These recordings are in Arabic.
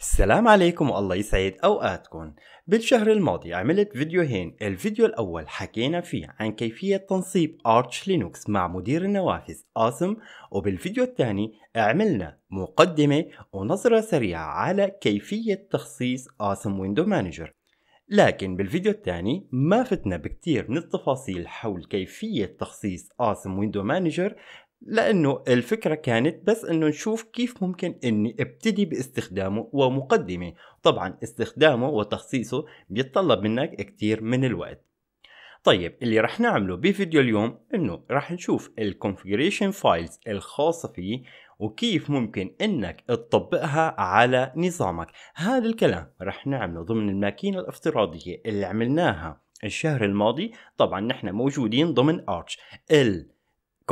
السلام عليكم والله يسعد اوقاتكم بالشهر الماضي عملت فيديوهين الفيديو الاول حكينا فيه عن كيفية تنصيب ارتش لينوكس مع مدير النوافذ اسم وبالفيديو الثاني عملنا مقدمة ونظرة سريعة على كيفية تخصيص اسم ويندو مانجر لكن بالفيديو الثاني ما فتنا بكتير من التفاصيل حول كيفية تخصيص اسم ويندو مانجر لانه الفكره كانت بس انه نشوف كيف ممكن اني ابتدي باستخدامه ومقدمه طبعا استخدامه وتخصيصه بيتطلب منك كتير من الوقت طيب اللي رح نعمله بفيديو اليوم انه رح نشوف الكونفيجريشن فايلز الخاصة فيه وكيف ممكن انك تطبقها على نظامك هذا الكلام رح نعمله ضمن الماكينة الافتراضية اللي عملناها الشهر الماضي طبعا نحن موجودين ضمن ارتش ال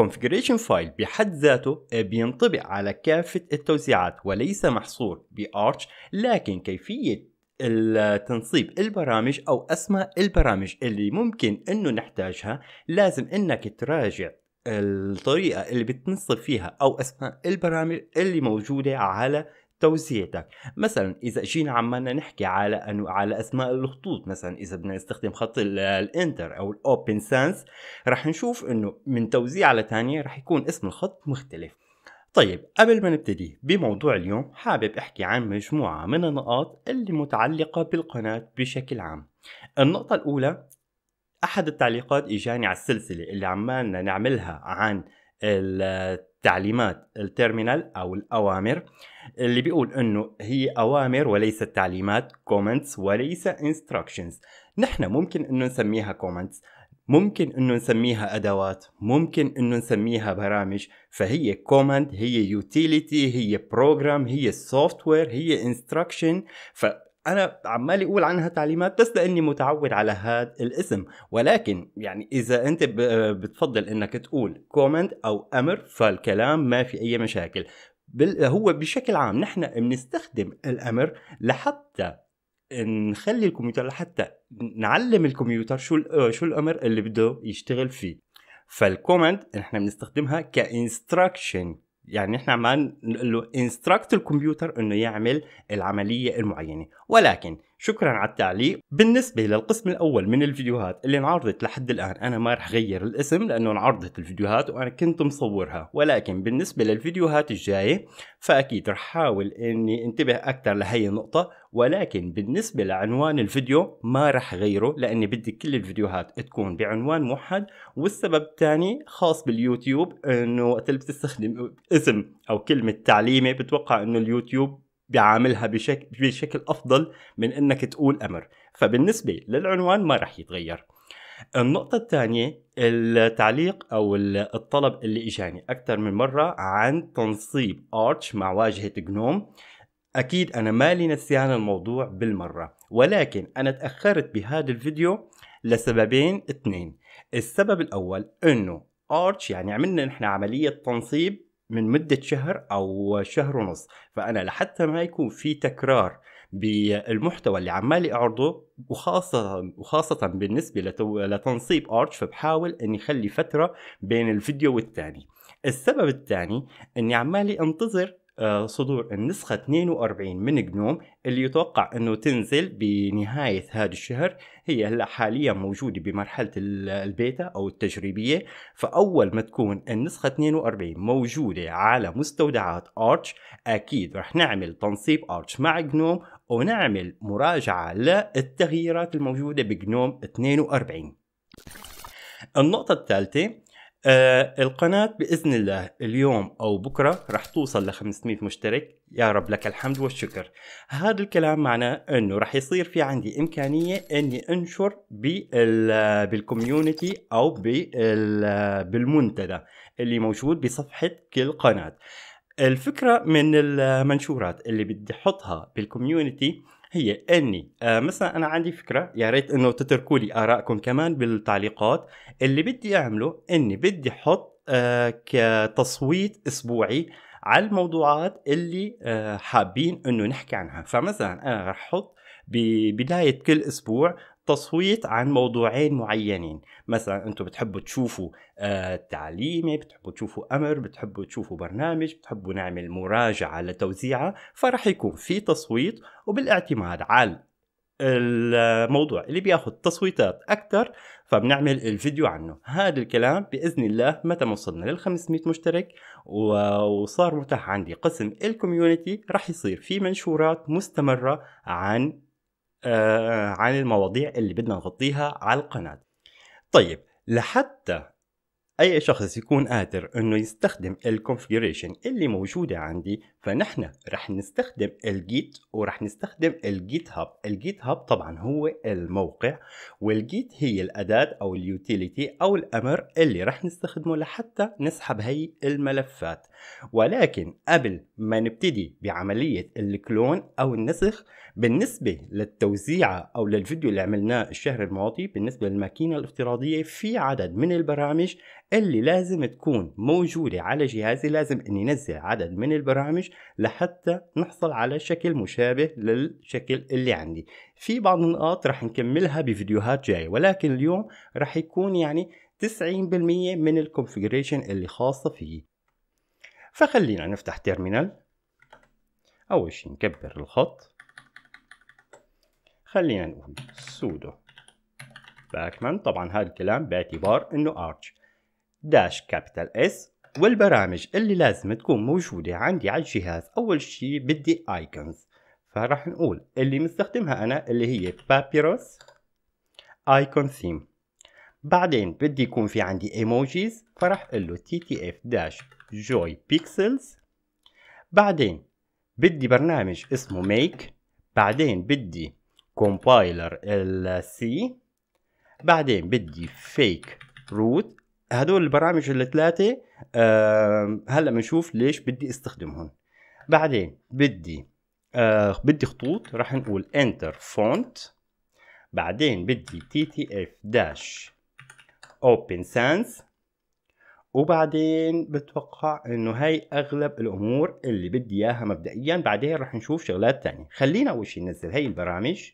configuration file بحد ذاته آه، بينطبق على كافة التوزيعات وليس محصور بارتش لكن كيفية تنصيب البرامج او اسماء البرامج اللي ممكن انه نحتاجها لازم انك تراجع الطريقة اللي بتنصب فيها او اسماء البرامج اللي موجودة على توزيعتك مثلا اذا جينا عمالنا نحكي على انه على اسماء الخطوط مثلا اذا بدنا نستخدم خط الانتر او الاوبن سانس رح نشوف انه من توزيعه لتانية رح يكون اسم الخط مختلف طيب قبل ما نبتدي بموضوع اليوم حابب احكي عن مجموعة من النقاط اللي متعلقة بالقناة بشكل عام النقطة الأولى أحد التعليقات إجاني على السلسلة اللي عمالنا نعملها عن التعليمات التيرمينال أو الأوامر اللي بيقول انه هي اوامر وليست تعليمات كومنتس وليس انستراكشنز نحن ممكن انه نسميها كومنتس ممكن انه نسميها ادوات ممكن انه نسميها برامج فهي كوماند هي يوتيليتي هي بروجرام هي سوفت وير هي انستراكشن ف انا اقول عنها تعليمات بس لاني متعود على هذا الاسم ولكن يعني اذا انت بتفضل انك تقول كومنت او امر فالكلام ما في اي مشاكل بل هو بشكل عام نحن بنستخدم الامر لحتى نخلي الكمبيوتر لحتى نعلم الكمبيوتر شو شو الامر اللي بده يشتغل فيه فالكومنت نحن بنستخدمها كانستراكشن يعني نحن عم نقول له انستراكت الكمبيوتر انه يعمل العمليه المعينه ولكن شكرا على التعليق بالنسبة للقسم الأول من الفيديوهات اللي انعرضت لحد الآن أنا ما رح غير الاسم لأنه انعرضت الفيديوهات وأنا كنت مصورها ولكن بالنسبة للفيديوهات الجاية فأكيد رح حاول أني انتبه أكثر لهي النقطة ولكن بالنسبة لعنوان الفيديو ما رح غيره لأني بدي كل الفيديوهات تكون بعنوان موحد والسبب الثاني خاص باليوتيوب أنه وقت اللي بتستخدم اسم أو كلمة تعليمي بتوقع أنه اليوتيوب بيعاملها بشكل بشكل افضل من انك تقول امر فبالنسبه للعنوان ما راح يتغير النقطة الثانية التعليق أو الطلب اللي إجاني أكثر من مرة عن تنصيب أرتش مع واجهة جنوم أكيد أنا مالي نسيان الموضوع بالمرة ولكن أنا تأخرت بهذا الفيديو لسببين اثنين السبب الأول أنه أرتش يعني عملنا نحن عملية تنصيب من مدة شهر أو شهر ونص فأنا لحتى ما يكون في تكرار بالمحتوى اللي عمالي اعرضه وخاصة وخاصة بالنسبة لتنصيب ارتش فبحاول اني اخلي فترة بين الفيديو والتاني. السبب الثاني اني عمالي انتظر آه، صدور النسخة 42 من جنوم اللي يتوقع انه تنزل بنهاية هذا الشهر هي هلا حاليا موجودة بمرحلة البيتا او التجريبية فاول ما تكون النسخة 42 موجودة على مستودعات ارتش اكيد رح نعمل تنصيب ارتش مع جنوم ونعمل مراجعة للتغييرات الموجودة بجنوم 42 النقطة الثالثة آه القناة بإذن الله اليوم أو بكرة رح توصل ل 500 مشترك يا رب لك الحمد والشكر هذا الكلام معناه أنه رح يصير في عندي إمكانية أني أنشر بالكوميونتي أو بالمنتدى اللي موجود بصفحة كل قناة الفكرة من المنشورات اللي بدي أحطها بالكوميونتي هي اني آه مثلا انا عندي فكره يا ريت انه تتركوا لي ارائكم كمان بالتعليقات اللي بدي اعمله اني بدي احط آه كتصويت اسبوعي على الموضوعات اللي آه حابين انه نحكي عنها فمثلا انا رح احط ببداية كل أسبوع تصويت عن موضوعين معينين مثلا انتم بتحبوا تشوفوا آه، تعليمي بتحبوا تشوفوا امر بتحبوا تشوفوا برنامج بتحبوا نعمل مراجعه لتوزيعه فرح يكون في تصويت وبالاعتماد على الموضوع اللي بياخذ تصويتات اكثر فبنعمل الفيديو عنه هذا الكلام باذن الله متى ما وصلنا لل 500 مشترك وصار متاح عندي قسم الكوميونتي راح يصير في منشورات مستمره عن آه، عن المواضيع اللي بدنا نغطيها على القناة طيب لحتى اي شخص يكون قادر انه يستخدم الكونفيجريشن اللي موجوده عندي فنحن رح نستخدم الجيت ورح نستخدم الجيت هاب الجيت هاب طبعا هو الموقع والجيت هي الاداه او اليوتيليتي او الامر اللي رح نستخدمه لحتى نسحب هي الملفات ولكن قبل ما نبتدي بعملية الكلون أو النسخ بالنسبة للتوزيعة أو للفيديو اللي عملناه الشهر الماضي بالنسبة للماكينة الافتراضية في عدد من البرامج اللي لازم تكون موجودة على جهازي لازم أني نزل عدد من البرامج لحتى نحصل على شكل مشابه للشكل اللي عندي في بعض النقاط رح نكملها بفيديوهات جاية ولكن اليوم رح يكون يعني 90% من الكونفيجريشن اللي خاصة فيه فخلينا نفتح تيرمينال أول شي نكبر الخط خلينا نقول سودو باكمان طبعا هذا الكلام باعتبار انه arch داش كابيتال اس والبرامج اللي لازم تكون موجودة عندي على الجهاز أول شي بدي ايكونز فراح نقول اللي مستخدمها أنا اللي هي بابيروس ايكون ثيم بعدين بدي يكون في عندي ايموجيز فراح اقول له تي تي اف داش جوي بيكسلز بعدين بدي برنامج اسمه ميك بعدين بدي كومبايلر ال سي بعدين بدي فيك روت هدول البرامج الثلاثة أه هلا بنشوف ليش بدي استخدمهم بعدين بدي أه بدي خطوط راح نقول انتر فونت بعدين بدي تي تي اف داش open sense وبعدين بتوقع انه هاي اغلب الامور اللي بدي اياها مبدئيا بعدين رح نشوف شغلات تانية خلينا اول شيء ننزل هاي البرامج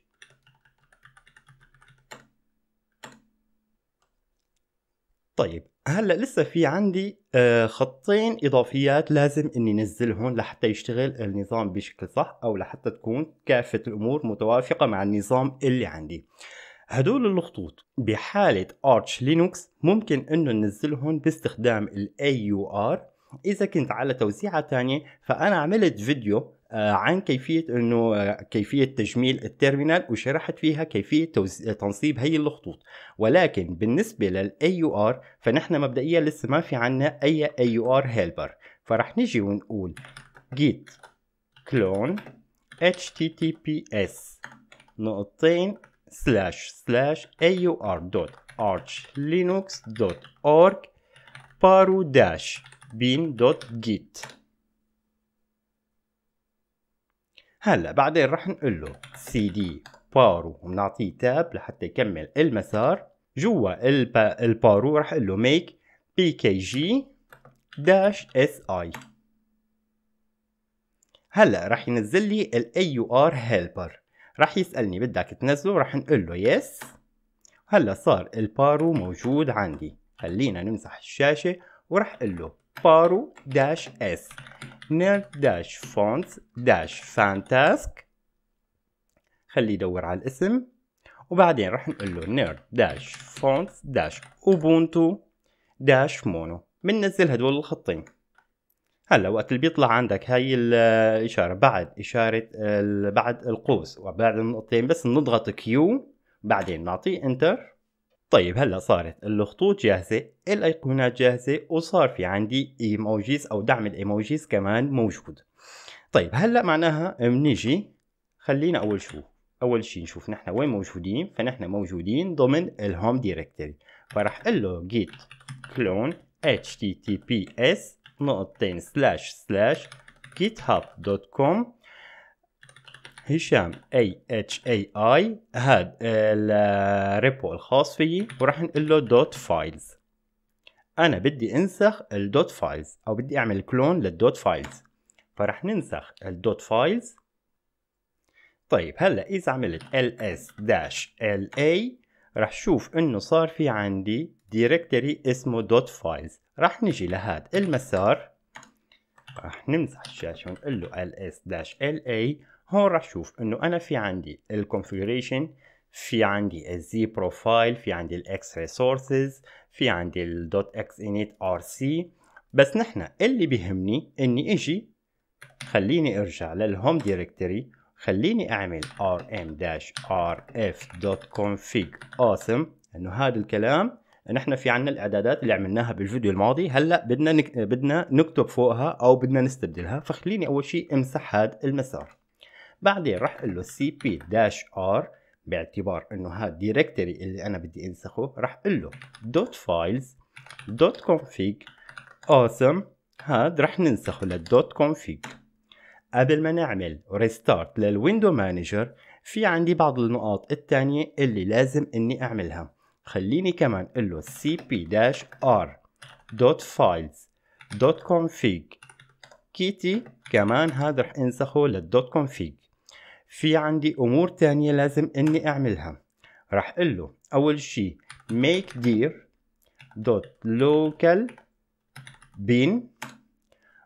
طيب هلا لسه في عندي آه، خطين اضافيات لازم اني انزلهم لحتى يشتغل النظام بشكل صح او لحتى تكون كافه الامور متوافقه مع النظام اللي عندي هدول الخطوط بحالة ارتش لينوكس ممكن انه ننزلهم باستخدام ال AUR اذا كنت على توزيعة تانية فانا عملت فيديو آه، عن كيفية انه آه، كيفية تجميل التيرمينال وشرحت فيها كيفية تنصيب هي الخطوط ولكن بالنسبة لل AUR فنحن مبدئيا لسه ما في عنا اي AUR helper فرح نجي ونقول git clone https نقطتين slash slash aur دوت arch linux دوت org paro dash bin dot git هلا بعدين رح نقول له cd paru ونعطيه tab لحتى يكمل المسار جوا البا البارو رح اقول له make pkg dash si هلا رح ينزل لي ال AUR helper راح يسألني بدك تنزله راح نقول له يس هلا صار البارو موجود عندي خلينا نمسح الشاشة وراح اقول له بارو داش اس نيرد داش فونت داش فانتاسك خليه يدور على الاسم وبعدين راح نقول له نيرد داش فونت داش اوبونتو داش مونو بننزل هدول الخطين هلا وقت اللي بيطلع عندك هاي الاشاره بعد اشاره بعد القوس وبعد النقطتين بس نضغط كيو بعدين نعطيه انتر طيب هلا صارت الخطوط جاهزه الايقونات جاهزه وصار في عندي ايموجيز او دعم الايموجيز كمان موجود طيب هلا معناها بنيجي خلينا اول شو اول شيء نشوف نحن وين موجودين فنحن موجودين ضمن الهوم دايركتوري فراح اقول له جيت كلون https نقطتين سلاش سلاش جيت هاب دوت كوم هشام اي اتش اي اي هاد الريبو الخاص فيي وراح نقول له دوت فايلز انا بدي انسخ الدوت فايلز او بدي اعمل كلون للدوت فايلز فراح ننسخ الدوت فايلز طيب هلا اذا عملت ls ال اي راح شوف انه صار في عندي دايركتوري اسمه دوت فايلز راح نجي لهذا المسار راح نمسح الشاشة ونقول له ls-la هون راح شوف انه انا في عندي الكونفيجريشن في عندي الزي بروفايل في عندي الاكس ريسورسز في عندي الدوت اكس انيت ار سي بس نحن اللي بيهمني اني اجي خليني ارجع للهوم دايركتوري خليني اعمل rm-rf.config awesome انه هذا الكلام نحن في عنا الاعدادات اللي عملناها بالفيديو الماضي هلا بدنا نك... بدنا نكتب فوقها او بدنا نستبدلها فخليني اول شيء امسح هذا المسار بعدين راح اقول له cp داش r باعتبار انه هذا الديركتوري اللي انا بدي انسخه راح اقول له دوت فايلز دوت كونفيج awesome هاد راح ننسخه للدوت كونفيج قبل ما نعمل ريستارت للويندو مانجر في عندي بعض النقاط التانية اللي لازم اني اعملها خليني كمان اقول له cp-r دوت files config كيتي كمان هذا رح انسخه للدوت config في عندي امور تانية لازم اني اعملها رح اقول له اول شيء make dir دوت local bin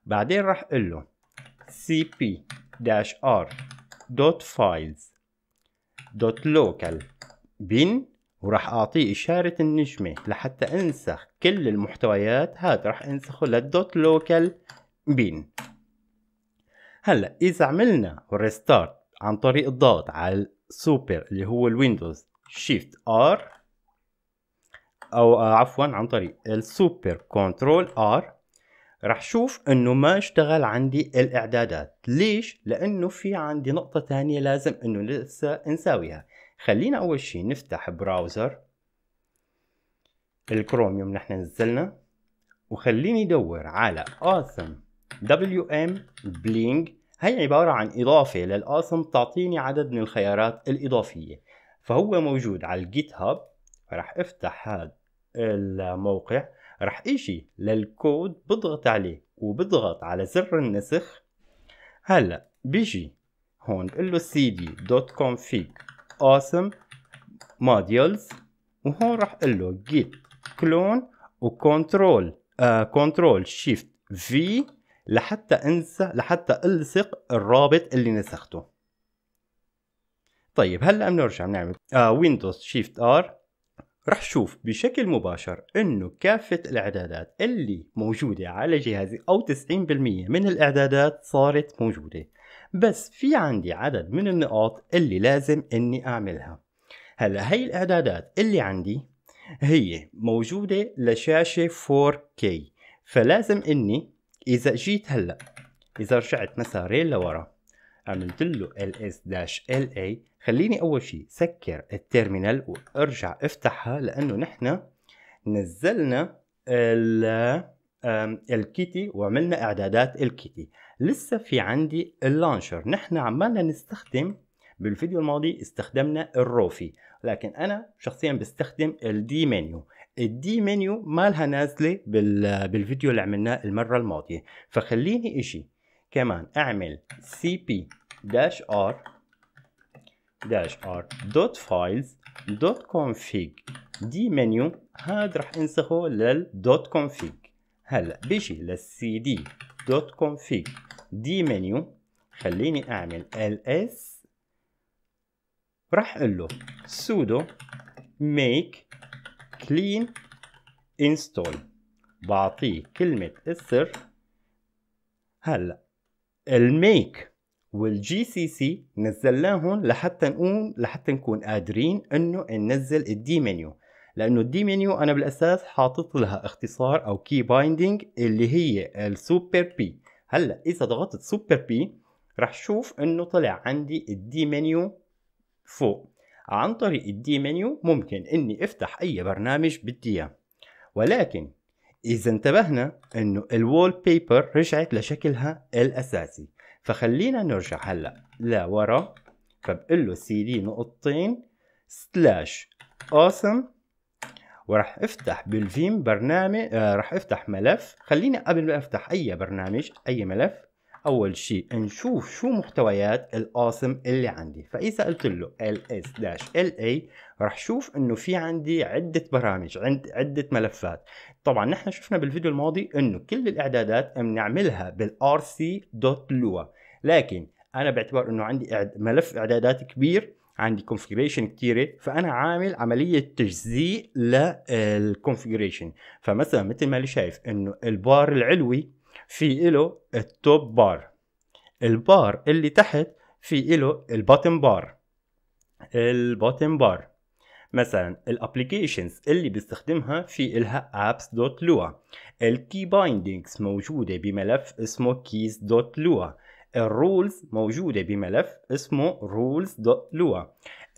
بعدين رح اقول له cp-r دوت files local bin وراح اعطيه اشارة النجمة لحتى انسخ كل المحتويات هاد راح انسخه للدوت لوكال بين هلا اذا عملنا ريستارت عن طريق الضغط على السوبر اللي هو الويندوز شيفت ار او آه، عفوا عن طريق السوبر كنترول ار راح شوف انه ما اشتغل عندي الاعدادات ليش لانه في عندي نقطة تانية لازم انه لسه نساويها خلينا اول شي نفتح براوزر الكروميوم نحن نزلنا وخليني ادور على awesome wm بلينج هي عبارة عن إضافة للأوسم بتعطيني عدد من الخيارات الإضافية فهو موجود على الجيت هاب راح افتح هذا الموقع راح اجي للكود بضغط عليه وبضغط على زر النسخ هلا بيجي هون بقول له cd.config awesome modules وهون راح اقول له git clone وكنترول كنترول شيفت في لحتى انسى لحتى الصق الرابط اللي نسخته طيب هلا بنرجع بنعمل ويندوز شيفت ار رح شوف بشكل مباشر انه كافة الاعدادات اللي موجودة على جهازي او 90% من الاعدادات صارت موجودة بس في عندي عدد من النقاط اللي لازم اني اعملها هلا هي الاعدادات اللي عندي هي موجودة لشاشة 4K فلازم اني اذا جيت هلا اذا رجعت مسارين لورا عملت له ls-la خليني اول شيء سكر التيرمينال وارجع افتحها لانه نحن نزلنا الكيتي وعملنا اعدادات الكيتي لسه في عندي اللانشر نحن عمالنا نستخدم بالفيديو الماضي استخدمنا الروفي لكن انا شخصيا بستخدم الدي منيو الدي منيو مالها نازله بالفيديو اللي عملناه المره الماضيه فخليني اشي كمان اعمل سي بي داش ار داش ار دوت فايلز دوت كونفيج دي منيو هاد راح انسخه للدوت كونفيج هلا بيجي للسي دي دوت كونفيج دي منيو خليني اعمل ls راح اقول له sudo make clean install بعطيه كلمة السر هلا الميك والجي سي سي نزلناهم لحتى نقوم لحتى نكون قادرين انه ننزل الدي منيو لانه الدي منيو انا بالاساس حاطط لها اختصار او كي بايندينج اللي هي السوبر بي هلا اذا ضغطت سوبر بي رح شوف انه طلع عندي الدي منيو فوق عن طريق الدي منيو ممكن اني افتح اي برنامج بدي اياه ولكن اذا انتبهنا انه الوول بيبر رجعت لشكلها الاساسي فخلينا نرجع هلا لورا فبقول له سي دي نقطتين سلاش اوسم awesome وراح افتح بالفيم برنامج آه راح افتح ملف خليني قبل ما افتح اي برنامج اي ملف اول شيء نشوف شو محتويات الاوسم اللي عندي فاذا قلت له ls-la راح شوف انه في عندي عده برامج عند عده ملفات طبعا نحن شفنا بالفيديو الماضي انه كل الاعدادات بنعملها بالrc.lua لكن انا باعتبار انه عندي ملف اعدادات كبير عندي كونفجريشن كتيره فانا عامل عمليه تجزيء للكونفجريشن فمثلا مثل ما اللي شايف انه البار العلوي في له التوب بار البار اللي تحت في له الباتم بار الباتم بار مثلا الابلكيشنز اللي بيستخدمها في الها ابس دوت لوا الكي بايندينجز موجوده بملف اسمه كيز دوت لوا الرولز موجوده بملف اسمه rules.lua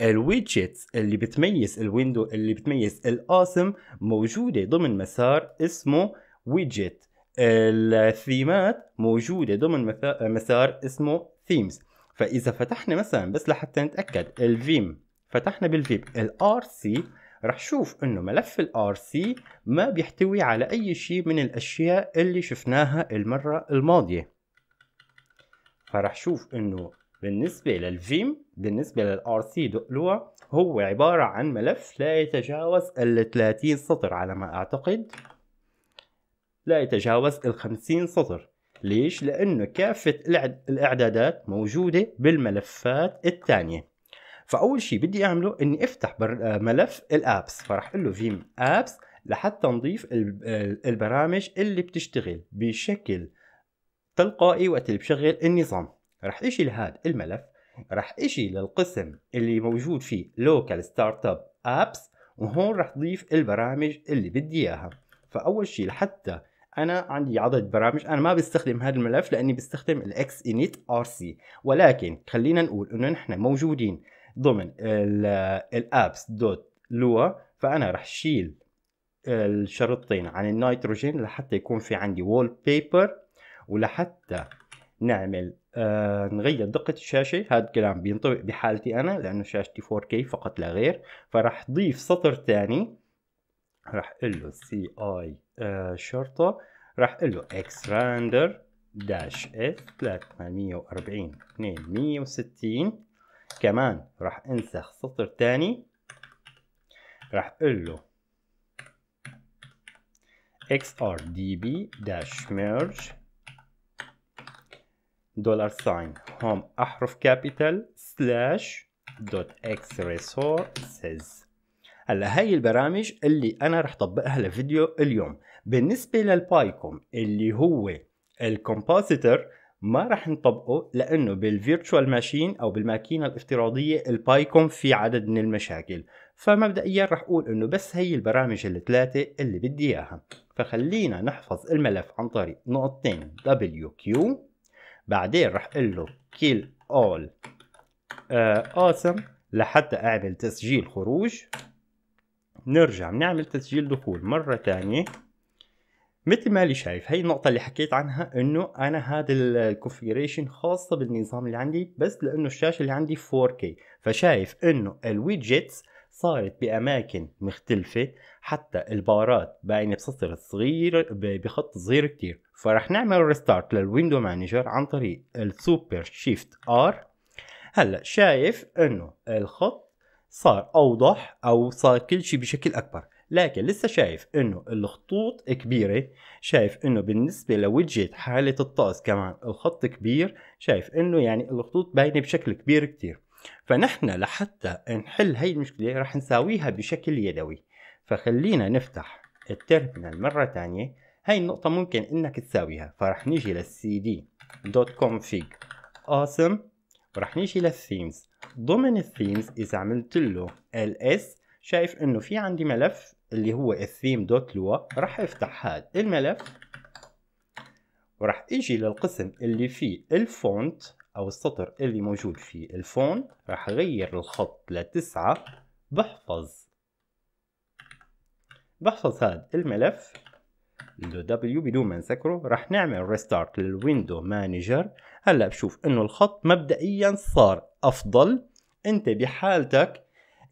الويدجتس اللي بتميز الويندو اللي بتميز الاسم موجوده ضمن مسار اسمه ويدجت الثيمات موجوده ضمن مسار اسمه themes فاذا فتحنا مثلا بس لحتى نتاكد الفيم فتحنا بالفيم الار سي رح شوف انه ملف الار سي ما بيحتوي على اي شيء من الاشياء اللي شفناها المره الماضيه فراح شوف انه بالنسبة للفيم بالنسبة للار سي دقلوة هو عبارة عن ملف لا يتجاوز ال 30 سطر على ما اعتقد لا يتجاوز ال 50 سطر ليش؟ لأنه كافة الإعدادات موجودة بالملفات الثانية فأول شيء بدي أعمله إني أفتح ملف الأبس فرح أقول له فيم أبس لحتى نضيف البرامج اللي بتشتغل بشكل تلقائي وقت اللي بشغل النظام رح اشي لهذا الملف رح اشي للقسم اللي موجود فيه لوكال ستارت اب ابس وهون رح ضيف البرامج اللي بدي اياها فاول شيء لحتى انا عندي عدد برامج انا ما بستخدم هذا الملف لاني بستخدم الاكس انيت ار سي ولكن خلينا نقول انه نحن موجودين ضمن الابس دوت لوا فانا رح شيل الشرطين عن النيتروجين لحتى يكون في عندي وول بيبر ولحتى نعمل آه نغير دقة الشاشة هذا الكلام بينطبق بحالتي أنا لأنه شاشتي 4K فقط لا غير فراح ضيف سطر ثاني راح اقول له CI آه شرطة راح اقول له اكس راندر داش اف 340 260 كمان راح انسخ سطر ثاني راح اقول له xrdb داش merge دولار ساين هم احرف كابيتال سلاش دوت اكس ريسورسز هلا هاي البرامج اللي انا رح طبقها لفيديو اليوم بالنسبه للبايكوم اللي هو الكومبوزيتور ما رح نطبقه لانه بالفيرتشوال ماشين او بالماكينه الافتراضيه البايكوم في عدد من المشاكل فمبدئيا رح اقول انه بس هي البرامج الثلاثه اللي بدي اياها فخلينا نحفظ الملف عن طريق نقطتين wq بعدين راح اقول له kill all اوسم آه، awesome لحتى اعمل تسجيل خروج نرجع نعمل تسجيل دخول مرة ثانيه مثل ما لي شايف هي النقطة اللي حكيت عنها انه انا هذا الكونفجريشن خاصة بالنظام اللي عندي بس لانه الشاشة اللي عندي 4K فشايف انه الويدجتس صارت بأماكن مختلفة حتى البارات باينة يعني بسطر صغير بخط صغير كتير فرح نعمل ريستارت للويندو مانجر عن طريق السوبر شيفت ار هلا شايف انه الخط صار اوضح او صار كل شيء بشكل اكبر لكن لسه شايف انه الخطوط كبيره شايف انه بالنسبه لوجهه حاله الطقس كمان الخط كبير شايف انه يعني الخطوط باينه بشكل كبير كتير فنحن لحتى نحل هاي المشكلة رح نساويها بشكل يدوي فخلينا نفتح التيرمينال مرة تانية هاي النقطة ممكن انك تساويها فرح نيجي لل دي awesome وراح نيجي للثيمز ضمن الثيمز اذا عملت له ls شايف انه في عندي ملف اللي هو theme.lua راح افتح هذا الملف وراح اجي للقسم اللي فيه الفونت او السطر اللي موجود في الفون راح اغير الخط لتسعة بحفظ بحفظ هذا الملف ويندو دبليو بدون ما نسكره راح نعمل ريستارت للويندو مانجر هلا بشوف انه الخط مبدئيا صار افضل انت بحالتك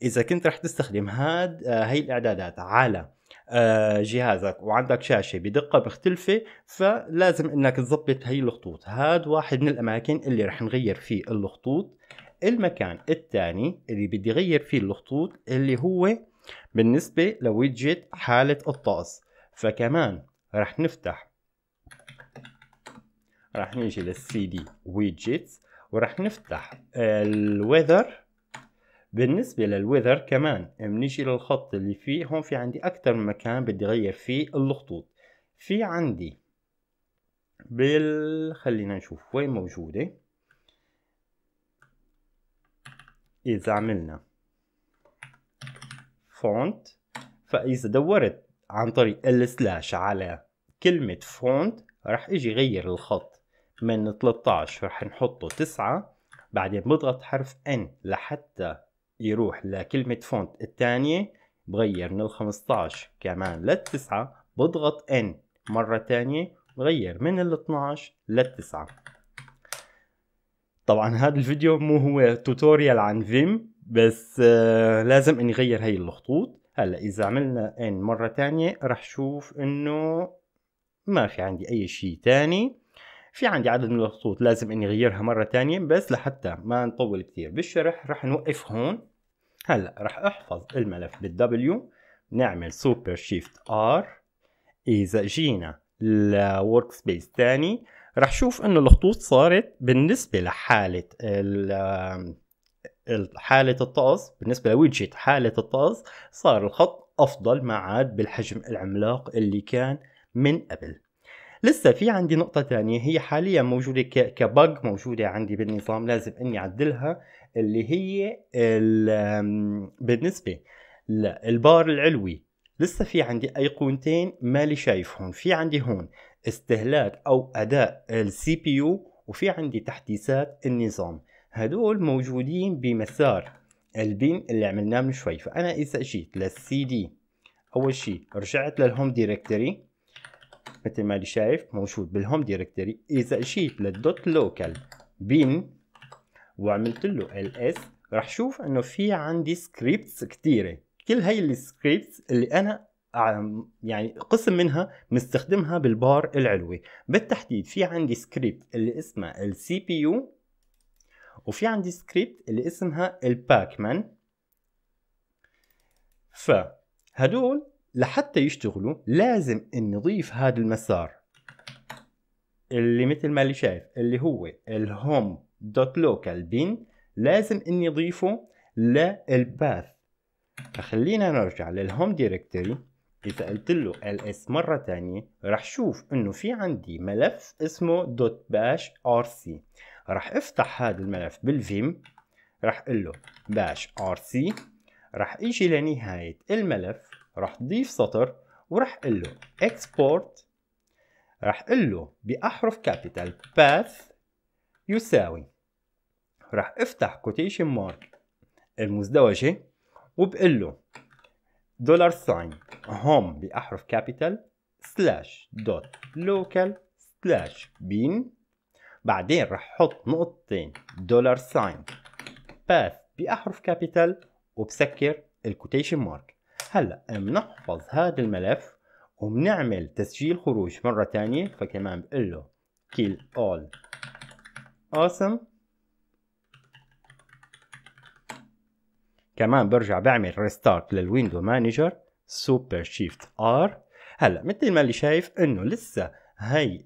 اذا كنت راح تستخدم هاد هي آه، الاعدادات على آه، جهازك وعندك شاشه بدقه مختلفه فلازم انك تظبط هي الخطوط هاد واحد من الاماكن اللي رح نغير فيه الخطوط المكان الثاني اللي بدي غير فيه الخطوط اللي هو بالنسبه لويدجت حاله الطقس فكمان رح نفتح رح نيجي للسي دي ويدجتس ورح نفتح الويذر بالنسبة للويذر كمان بنيجي للخط اللي فيه هون في عندي أكتر من مكان بدي أغير فيه الخطوط في عندي بال خلينا نشوف وين موجودة إذا عملنا فونت فإذا دورت عن طريق السلاش على كلمة فونت راح اجي غير الخط من 13 راح نحطه 9 بعدين بضغط حرف N لحتى يروح لكلمة فونت الثانية بغير من ال 15 كمان للتسعة بضغط N مرة ثانية بغير من ال 12 للتسعة طبعا هذا الفيديو مو هو توتوريال عن فيم بس آه لازم اني غير هي الخطوط هلا اذا عملنا N مرة ثانية رح شوف انه ما في عندي اي شيء ثاني في عندي عدد من الخطوط لازم اني اغيرها مره ثانيه بس لحتى ما نطول كثير بالشرح راح نوقف هون هلا راح احفظ الملف بالدبليو نعمل سوبر شيفت ار اذا جينا لورك سبيس ثاني راح شوف انه الخطوط صارت بالنسبه لحاله حالة الطقس بالنسبة لوجهة حالة الطقس صار الخط أفضل ما عاد بالحجم العملاق اللي كان من قبل لسه في عندي نقطة ثانية هي حاليا موجودة كبج موجودة عندي بالنظام لازم اني اعدلها اللي هي بالنسبة للبار العلوي لسه في عندي ايقونتين مالي شايفهم في عندي هون استهلاك او اداء السي بي يو وفي عندي تحديثات النظام هدول موجودين بمسار البين اللي عملناه من شوي فانا اذا جيت للسي دي اول شيء رجعت للهوم دايركتوري مثل ما اللي شايف موجود بالهوم دايركتوري اذا اشيت للدوت لوكال بين وعملت له ال اس راح شوف انه في عندي سكريبتس كثيره كل هاي السكريبتس اللي انا يعني قسم منها مستخدمها بالبار العلوي بالتحديد في عندي سكريبت اللي اسمها السي بي يو وفي عندي سكريبت اللي اسمها الباكمان فهدول لحتى يشتغلوا لازم نضيف هذا المسار اللي مثل ما اللي شايف اللي هو الهوم دوت لوكال بين لازم اني اضيفه للباث فخلينا نرجع للهوم دايركتوري اذا قلت له ls مره ثانيه راح شوف انه في عندي ملف اسمه دوت باش سي راح افتح هذا الملف بالفيم راح اقول له باش سي راح اجي لنهايه الملف راح ضيف سطر وراح اقول له export راح اقول له باحرف كابيتال path يساوي راح افتح كوتيشن مارك المزدوجه وبقول له دولار ساين هوم باحرف كابيتال سلاش دوت لوكال سلاش بين بعدين راح احط نقطتين دولار ساين باث باحرف كابيتال وبسكر الكوتيشن مارك هلا بنحفظ هذا الملف وبنعمل تسجيل خروج مرة تانية فكمان بقول له kill all awesome كمان برجع بعمل ريستارت للويندو مانجر سوبر شيفت ار هلا مثل ما اللي شايف انه لسه هي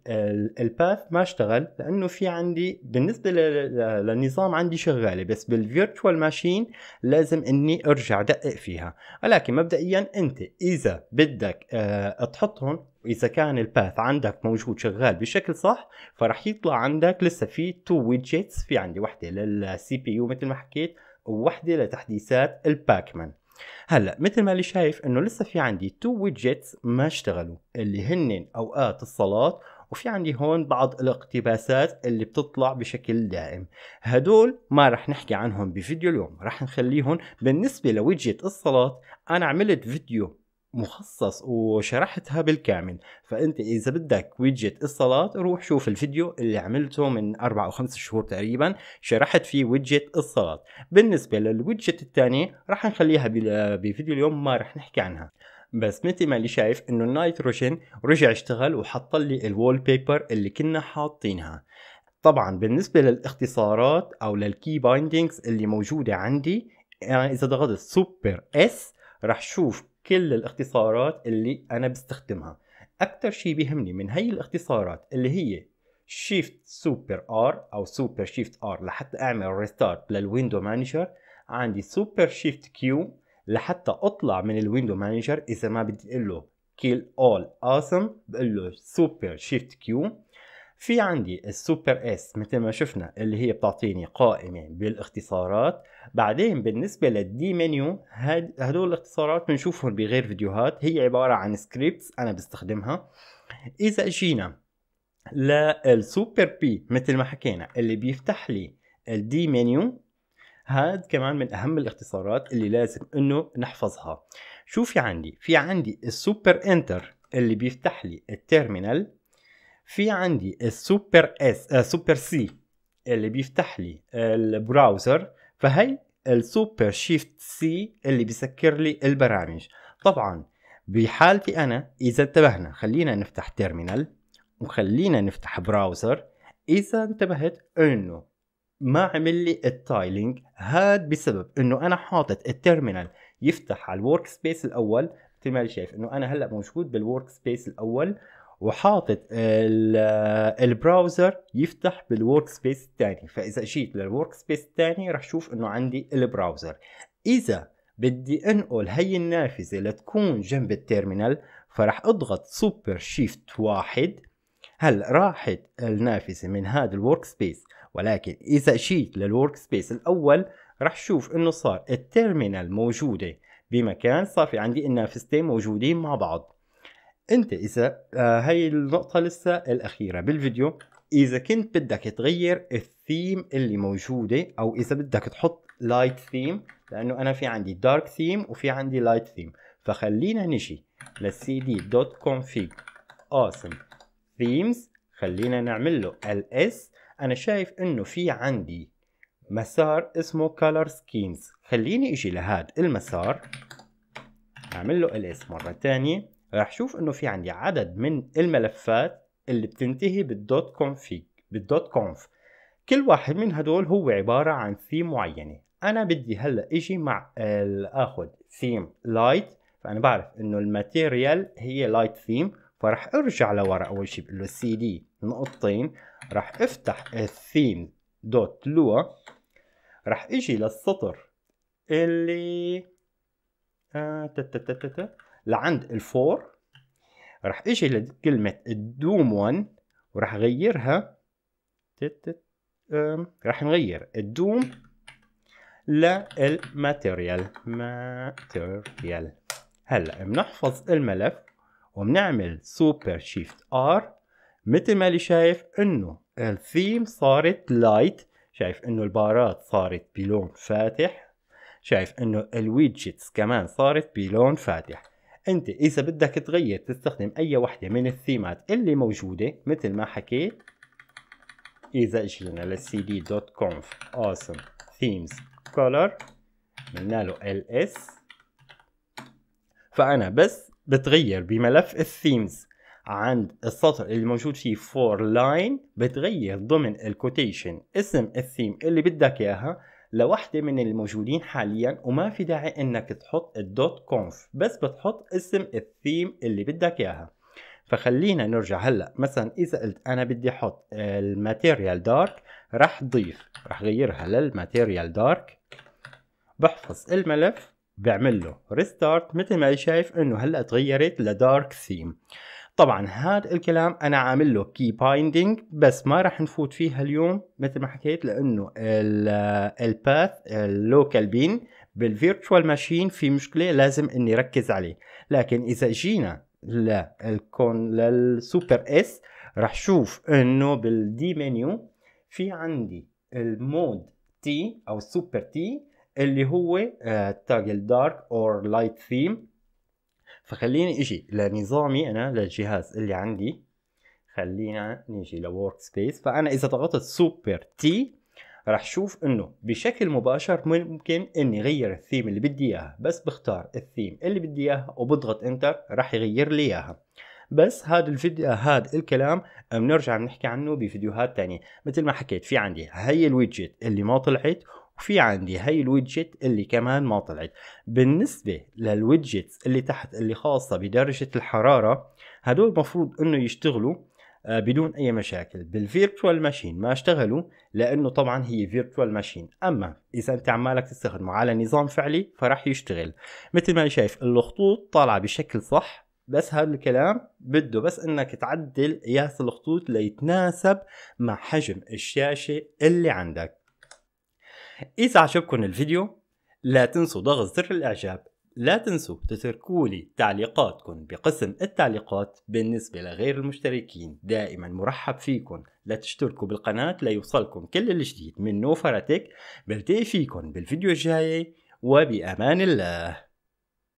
الباث ما اشتغل لانه في عندي بالنسبه للنظام عندي شغاله بس بالفيرتوال ماشين لازم اني ارجع دقق فيها ولكن مبدئيا انت اذا بدك اه تحطهم واذا كان الباث عندك موجود شغال بشكل صح فرح يطلع عندك لسه في تو ويدجتس في عندي وحده للسي بي يو مثل ما حكيت ووحده لتحديثات الباكمان هلا مثل ما اللي شايف انه لسه في عندي تو ويدجتس ما اشتغلوا اللي هن اوقات الصلاه وفي عندي هون بعض الاقتباسات اللي بتطلع بشكل دائم هدول ما رح نحكي عنهم بفيديو اليوم رح نخليهم بالنسبة لوجهة الصلاة أنا عملت فيديو مخصص وشرحتها بالكامل فانت اذا بدك ويدجت الصلاه روح شوف الفيديو اللي عملته من اربع او خمس شهور تقريبا شرحت فيه ويدجت الصلاه بالنسبه للويدجت الثانيه راح نخليها بفيديو اليوم ما راح نحكي عنها بس مثل ما اللي شايف انه النايتروجين رجع اشتغل وحط لي الوول بيبر اللي كنا حاطينها طبعا بالنسبة للاختصارات او للكي بايندينجز اللي موجودة عندي يعني اذا ضغطت سوبر اس راح شوف كل الاختصارات اللي انا بستخدمها اكثر شيء بيهمني من هي الاختصارات اللي هي شيفت سوبر ار او سوبر شيفت ار لحتى اعمل ريستارت للويندو مانجر عندي سوبر شيفت كيو لحتى اطلع من الويندو مانجر اذا ما بدي اقول له كيل اول اسم بقول له سوبر شيفت كيو في عندي السوبر اس مثل ما شفنا اللي هي بتعطيني قائمة بالاختصارات بعدين بالنسبة للدي منيو هدول الاختصارات بنشوفهم بغير فيديوهات هي عبارة عن سكريبتس أنا بستخدمها إذا اجينا للسوبر بي مثل ما حكينا اللي بيفتح لي الدي منيو هاد كمان من أهم الاختصارات اللي لازم إنه نحفظها شو في عندي؟ في عندي السوبر انتر اللي بيفتح لي التيرمينال في عندي السوبر اس آه سوبر سي اللي بيفتح لي البراوزر فهي السوبر شيفت سي اللي بيسكر لي البرامج طبعا بحالتي انا اذا انتبهنا خلينا نفتح تيرمينال وخلينا نفتح براوزر اذا انتبهت انه ما عمل لي التايلينج هاد بسبب انه انا حاطط التيرمينال يفتح على الورك سبيس الاول مثل ما شايف انه انا هلا موجود بالورك سبيس الاول وحاطط البراوزر يفتح بالورك سبيس الثاني فاذا اجيت للورك سبيس الثاني رح شوف انه عندي البراوزر اذا بدي انقل هي النافذه لتكون جنب التيرمينال فرح اضغط سوبر شيفت واحد هل راحت النافذه من هذا الورك سبيس ولكن اذا جيت للورك سبيس الاول رح شوف انه صار التيرمينال موجوده بمكان صار في عندي النافذتين موجودين مع بعض انت اذا آه هاي النقطه لسه الاخيره بالفيديو اذا كنت بدك تغير الثيم اللي موجوده او اذا بدك تحط لايت ثيم لانه انا في عندي دارك ثيم وفي عندي لايت ثيم فخلينا نجي دي دوت كونفيج awesome themes خلينا نعمل له ls انا شايف انه في عندي مسار اسمه color schemes خليني اجي لهذا المسار اعمل له ls مره ثانيه راح شوف انه في عندي عدد من الملفات اللي بتنتهي بالدوت كونفيج بالدوت كونف كل واحد من هدول هو عبارة عن ثيم معينة انا بدي هلا اجي مع اخذ ثيم لايت فانا بعرف انه الماتيريال هي لايت ثيم فراح ارجع لورا اول شيء بقول له سي دي نقطتين راح افتح الثيم دوت لوا راح اجي للسطر اللي آه تتتتتت. لعند الفور راح اجي لكلمة الدوم 1 وراح اغيرها راح نغير الدوم للماتيريال ماتيريال هلا بنحفظ الملف وبنعمل سوبر شيفت ار مثل ما اللي شايف انه الثيم صارت لايت شايف انه البارات صارت بلون فاتح شايف انه الويدجتس كمان صارت بلون فاتح انت اذا بدك تغير تستخدم اي وحده من الثيمات اللي موجوده مثل ما حكيت اذا اجينا للسي دي دوت كونف عملنا له ls فانا بس بتغير بملف الثيمز عند السطر اللي موجود فيه فور لاين بتغير ضمن الكوتيشن اسم الثيم اللي بدك اياها لوحده من الموجودين حاليا وما في داعي انك تحط الدوت كونف بس بتحط اسم الثيم اللي بدك اياها فخلينا نرجع هلا مثلا اذا قلت انا بدي احط الماتيريال دارك راح ضيف راح غيرها للماتيريال دارك بحفظ الملف بعمل له ريستارت مثل ما شايف انه هلا تغيرت لدارك ثيم طبعا هذا الكلام انا عامل له كي بايندينج بس ما راح نفوت فيها اليوم مثل ما حكيت لانه الباث اللوكال بين بالفيرتشوال ماشين في مشكله لازم اني ركز عليه لكن اذا جينا للكون للسوبر اس راح شوف انه بالدي منيو في عندي المود تي او السوبر تي اللي هو تاجل دارك اور لايت ثيم فخليني اجي لنظامي انا للجهاز اللي عندي خلينا نيجي لورك سبيس فانا اذا ضغطت سوبر تي راح شوف انه بشكل مباشر ممكن اني غير الثيم اللي بدي اياها بس بختار الثيم اللي بدي اياها وبضغط انتر راح يغير لي اياها بس هذا الفيديو هذا الكلام بنرجع بنحكي عنه بفيديوهات تانية مثل ما حكيت في عندي هي الويدجت اللي ما طلعت وفي عندي هاي الويدجت اللي كمان ما طلعت بالنسبة للويدجت اللي تحت اللي خاصة بدرجة الحرارة هدول المفروض انه يشتغلوا آه، بدون اي مشاكل بالفيرتوال ماشين ما اشتغلوا لانه طبعا هي فيرتوال ماشين اما اذا انت عمالك تستخدمه على نظام فعلي فراح يشتغل مثل ما شايف الخطوط طالعه بشكل صح بس هذا الكلام بده بس انك تعدل قياس الخطوط ليتناسب مع حجم الشاشه اللي عندك إذا عجبكم الفيديو لا تنسوا ضغط زر الإعجاب لا تنسوا تتركوا لي تعليقاتكم بقسم التعليقات بالنسبة لغير المشتركين دائما مرحب فيكم لا تشتركوا بالقناة ليوصلكم كل الجديد من نوفراتك بلتقي فيكم بالفيديو الجاي وبأمان الله